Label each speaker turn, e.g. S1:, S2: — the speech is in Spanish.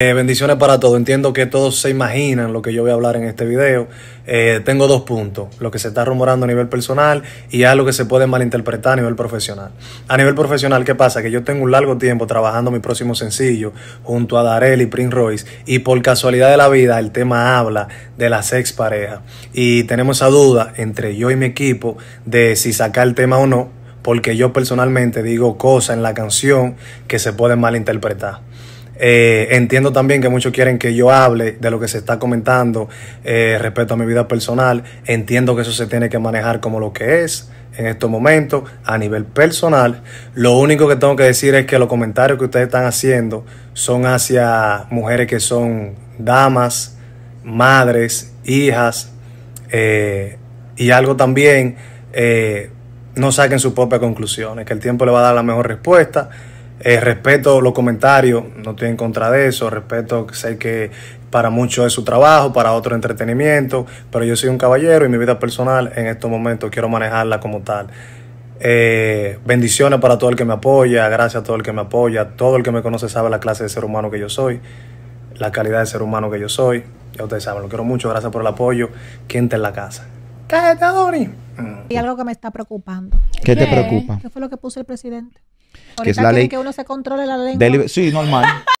S1: Eh, bendiciones para todos. Entiendo que todos se imaginan lo que yo voy a hablar en este video. Eh, tengo dos puntos, lo que se está rumorando a nivel personal y algo que se puede malinterpretar a nivel profesional. A nivel profesional, ¿qué pasa? Que yo tengo un largo tiempo trabajando mi próximo sencillo junto a Darel y Prince Royce y por casualidad de la vida el tema habla de las ex parejas y tenemos esa duda entre yo y mi equipo de si sacar el tema o no porque yo personalmente digo cosas en la canción que se pueden malinterpretar. Eh, entiendo también que muchos quieren que yo hable de lo que se está comentando eh, respecto a mi vida personal. Entiendo que eso se tiene que manejar como lo que es en estos momentos a nivel personal. Lo único que tengo que decir es que los comentarios que ustedes están haciendo son hacia mujeres que son damas, madres, hijas. Eh, y algo también, no saquen sus propias conclusiones, que el tiempo le va a dar la mejor respuesta. Eh, respeto los comentarios, no estoy en contra de eso, respeto, sé que para muchos es su trabajo, para otros entretenimiento, pero yo soy un caballero y mi vida personal en estos momentos quiero manejarla como tal. Eh, bendiciones para todo el que me apoya, gracias a todo el que me apoya, todo el que me conoce sabe la clase de ser humano que yo soy, la calidad de ser humano que yo soy. Ya ustedes saben, lo quiero mucho, gracias por el apoyo. está en la casa.
S2: ¡Cállate, Dori! Y algo que me está preocupando.
S1: ¿Qué te preocupa?
S2: ¿Qué fue lo que puso el presidente? que es la ley. Que uno se controle la lengua. sí, normal.